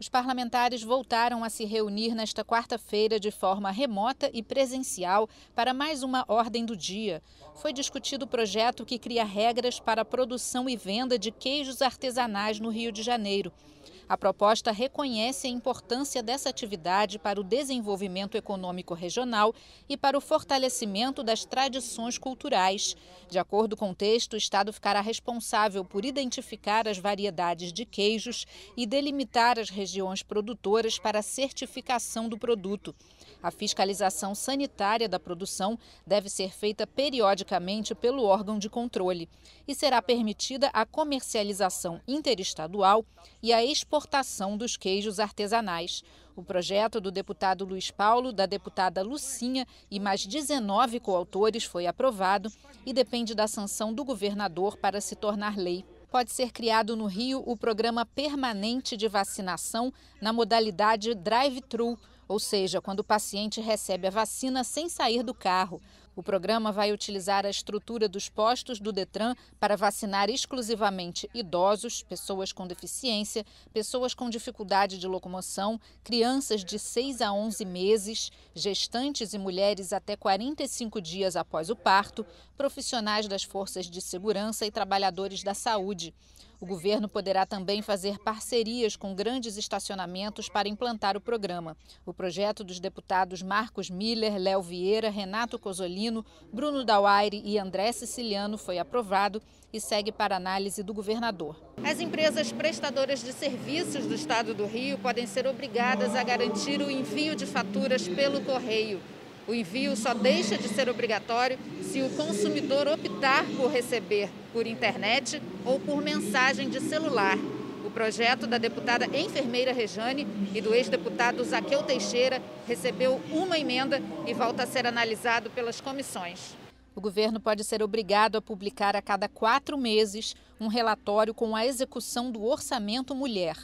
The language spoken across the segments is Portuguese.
Os parlamentares voltaram a se reunir nesta quarta-feira de forma remota e presencial para mais uma ordem do dia. Foi discutido o projeto que cria regras para a produção e venda de queijos artesanais no Rio de Janeiro. A proposta reconhece a importância dessa atividade para o desenvolvimento econômico regional e para o fortalecimento das tradições culturais. De acordo com o texto, o Estado ficará responsável por identificar as variedades de queijos e delimitar as regiões produtoras para a certificação do produto. A fiscalização sanitária da produção deve ser feita periodicamente pelo órgão de controle e será permitida a comercialização interestadual e a exportação importação dos queijos artesanais. O projeto do deputado Luiz Paulo, da deputada Lucinha e mais 19 coautores foi aprovado e depende da sanção do governador para se tornar lei pode ser criado no Rio o programa permanente de vacinação na modalidade drive-thru, ou seja, quando o paciente recebe a vacina sem sair do carro. O programa vai utilizar a estrutura dos postos do Detran para vacinar exclusivamente idosos, pessoas com deficiência, pessoas com dificuldade de locomoção, crianças de 6 a 11 meses, gestantes e mulheres até 45 dias após o parto, profissionais das forças de segurança e trabalhadores da saúde. O governo poderá também fazer parcerias com grandes estacionamentos para implantar o programa. O projeto dos deputados Marcos Miller, Léo Vieira, Renato Cosolino, Bruno Dauaire e André Siciliano foi aprovado e segue para análise do governador. As empresas prestadoras de serviços do Estado do Rio podem ser obrigadas a garantir o envio de faturas pelo correio. O envio só deixa de ser obrigatório se o consumidor optar por receber por internet ou por mensagem de celular. O projeto da deputada enfermeira Rejane e do ex-deputado Zaqueu Teixeira recebeu uma emenda e volta a ser analisado pelas comissões. O governo pode ser obrigado a publicar a cada quatro meses um relatório com a execução do orçamento mulher.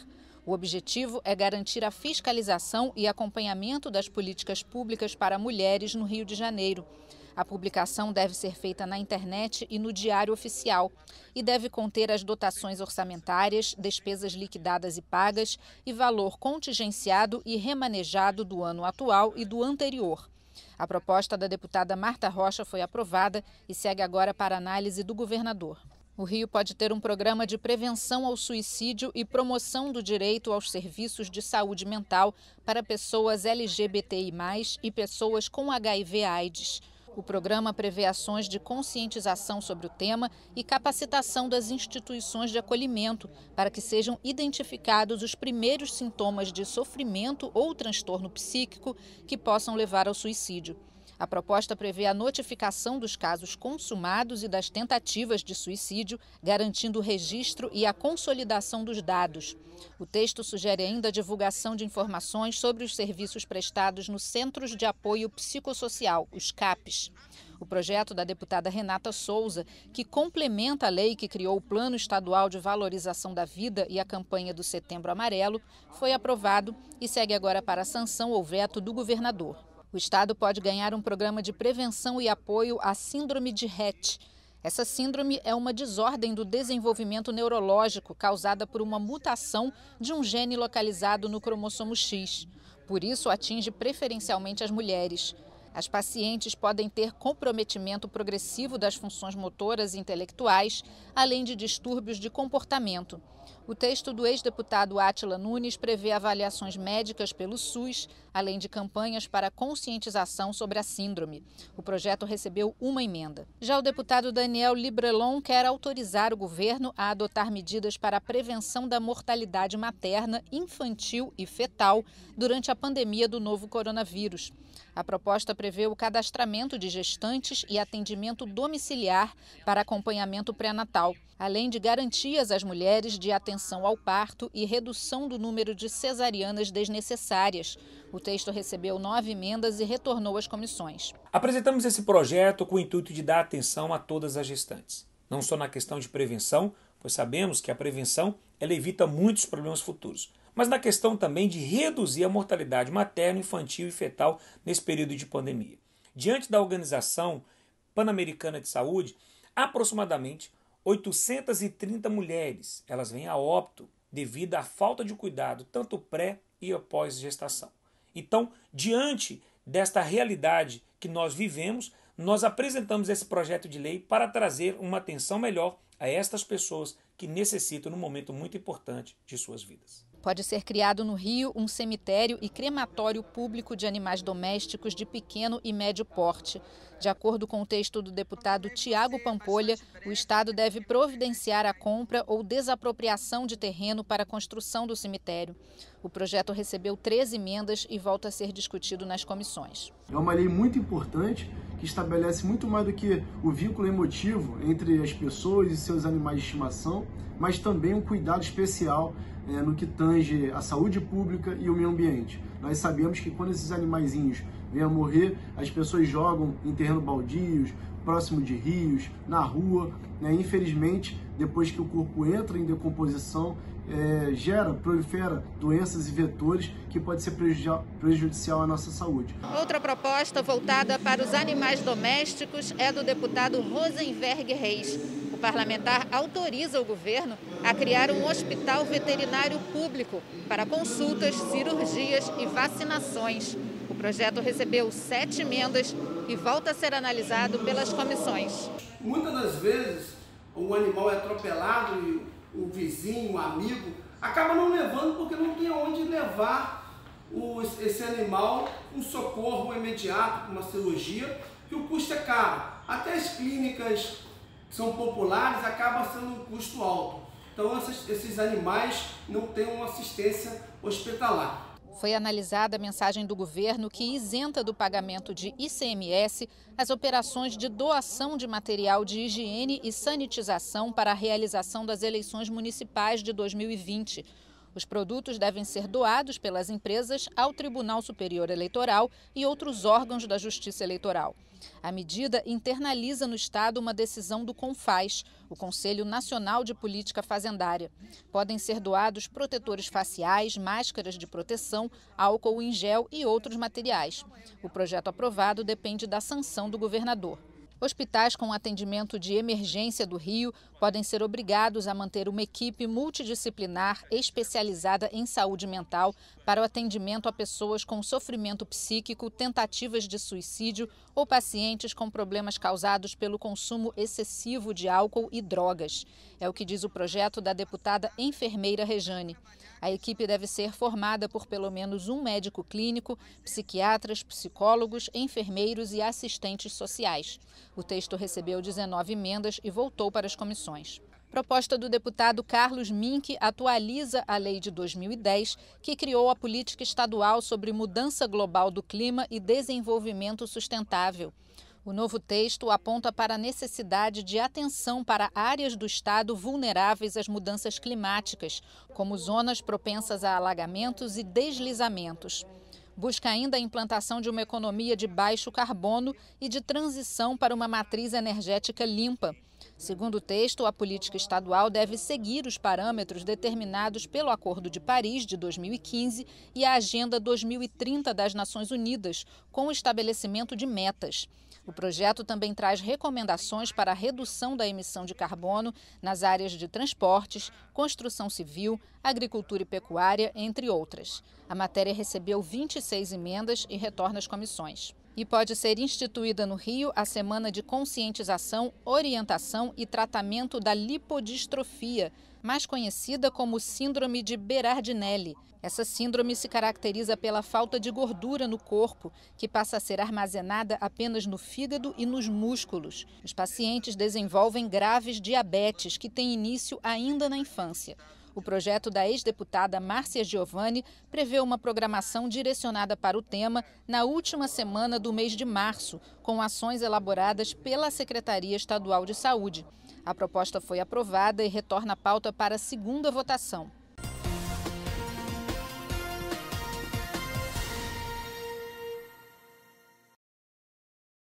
O objetivo é garantir a fiscalização e acompanhamento das políticas públicas para mulheres no Rio de Janeiro. A publicação deve ser feita na internet e no Diário Oficial e deve conter as dotações orçamentárias, despesas liquidadas e pagas e valor contingenciado e remanejado do ano atual e do anterior. A proposta da deputada Marta Rocha foi aprovada e segue agora para análise do governador. O Rio pode ter um programa de prevenção ao suicídio e promoção do direito aos serviços de saúde mental para pessoas LGBTI, e pessoas com HIV-AIDS. O programa prevê ações de conscientização sobre o tema e capacitação das instituições de acolhimento para que sejam identificados os primeiros sintomas de sofrimento ou transtorno psíquico que possam levar ao suicídio. A proposta prevê a notificação dos casos consumados e das tentativas de suicídio, garantindo o registro e a consolidação dos dados. O texto sugere ainda a divulgação de informações sobre os serviços prestados nos Centros de Apoio Psicossocial, os CAPs. O projeto da deputada Renata Souza, que complementa a lei que criou o Plano Estadual de Valorização da Vida e a campanha do Setembro Amarelo, foi aprovado e segue agora para a sanção ou veto do governador. O Estado pode ganhar um programa de prevenção e apoio à Síndrome de Rett. Essa síndrome é uma desordem do desenvolvimento neurológico causada por uma mutação de um gene localizado no cromossomo X. Por isso, atinge preferencialmente as mulheres. As pacientes podem ter comprometimento progressivo das funções motoras e intelectuais, além de distúrbios de comportamento. O texto do ex-deputado Átila Nunes prevê avaliações médicas pelo SUS, além de campanhas para conscientização sobre a síndrome. O projeto recebeu uma emenda. Já o deputado Daniel Librelon quer autorizar o governo a adotar medidas para a prevenção da mortalidade materna, infantil e fetal durante a pandemia do novo coronavírus. A proposta prevê o cadastramento de gestantes e atendimento domiciliar para acompanhamento pré-natal além de garantias às mulheres de atenção ao parto e redução do número de cesarianas desnecessárias. O texto recebeu nove emendas e retornou às comissões. Apresentamos esse projeto com o intuito de dar atenção a todas as gestantes, não só na questão de prevenção, pois sabemos que a prevenção ela evita muitos problemas futuros, mas na questão também de reduzir a mortalidade materna, infantil e fetal nesse período de pandemia. Diante da Organização Pan-Americana de Saúde, aproximadamente 830 mulheres, elas vêm a óbito devido à falta de cuidado, tanto pré e após gestação. Então, diante desta realidade que nós vivemos, nós apresentamos esse projeto de lei para trazer uma atenção melhor a estas pessoas que necessitam num momento muito importante de suas vidas. Pode ser criado no Rio um cemitério e crematório público de animais domésticos de pequeno e médio porte. De acordo com o texto do deputado Tiago Pampolha, o Estado deve providenciar a compra ou desapropriação de terreno para a construção do cemitério. O projeto recebeu três emendas e volta a ser discutido nas comissões. É uma lei muito importante que estabelece muito mais do que o vínculo emotivo entre as pessoas e seus animais de estimação, mas também um cuidado especial é, no que tange a saúde pública e o meio ambiente. Nós sabemos que quando esses animaizinhos vêm a morrer, as pessoas jogam em terreno baldios, próximo de rios, na rua. Né? Infelizmente, depois que o corpo entra em decomposição, é, gera, prolifera doenças e vetores que pode ser prejudicial à nossa saúde. Outra proposta voltada para os animais domésticos é do deputado Rosenberg Reis. O parlamentar autoriza o governo a criar um hospital veterinário público para consultas, cirurgias e vacinações. O projeto recebeu sete emendas e volta a ser analisado pelas comissões. Muitas das vezes um animal é atropelado e o vizinho, o amigo, acaba não levando porque não tem aonde levar os, esse animal um socorro imediato, uma cirurgia, que o custo é caro. Até as clínicas que são populares acaba sendo um custo alto. Então esses, esses animais não têm uma assistência hospitalar. Foi analisada a mensagem do governo que isenta do pagamento de ICMS as operações de doação de material de higiene e sanitização para a realização das eleições municipais de 2020. Os produtos devem ser doados pelas empresas ao Tribunal Superior Eleitoral e outros órgãos da Justiça Eleitoral. A medida internaliza no Estado uma decisão do CONFAS, o Conselho Nacional de Política Fazendária. Podem ser doados protetores faciais, máscaras de proteção, álcool em gel e outros materiais. O projeto aprovado depende da sanção do governador. Hospitais com atendimento de emergência do Rio podem ser obrigados a manter uma equipe multidisciplinar especializada em saúde mental para o atendimento a pessoas com sofrimento psíquico, tentativas de suicídio ou pacientes com problemas causados pelo consumo excessivo de álcool e drogas. É o que diz o projeto da deputada enfermeira Rejane. A equipe deve ser formada por pelo menos um médico clínico, psiquiatras, psicólogos, enfermeiros e assistentes sociais. O texto recebeu 19 emendas e voltou para as comissões. Proposta do deputado Carlos Mink atualiza a lei de 2010, que criou a política estadual sobre mudança global do clima e desenvolvimento sustentável. O novo texto aponta para a necessidade de atenção para áreas do estado vulneráveis às mudanças climáticas, como zonas propensas a alagamentos e deslizamentos. Busca ainda a implantação de uma economia de baixo carbono e de transição para uma matriz energética limpa. Segundo o texto, a política estadual deve seguir os parâmetros determinados pelo Acordo de Paris de 2015 e a Agenda 2030 das Nações Unidas, com o estabelecimento de metas. O projeto também traz recomendações para a redução da emissão de carbono nas áreas de transportes, construção civil, agricultura e pecuária, entre outras. A matéria recebeu 26 emendas e retorna às comissões. E pode ser instituída no Rio a Semana de Conscientização, Orientação e Tratamento da Lipodistrofia, mais conhecida como Síndrome de Berardinelli. Essa síndrome se caracteriza pela falta de gordura no corpo, que passa a ser armazenada apenas no fígado e nos músculos. Os pacientes desenvolvem graves diabetes, que tem início ainda na infância. O projeto da ex-deputada Márcia Giovanni prevê uma programação direcionada para o tema na última semana do mês de março, com ações elaboradas pela Secretaria Estadual de Saúde. A proposta foi aprovada e retorna a pauta para a segunda votação.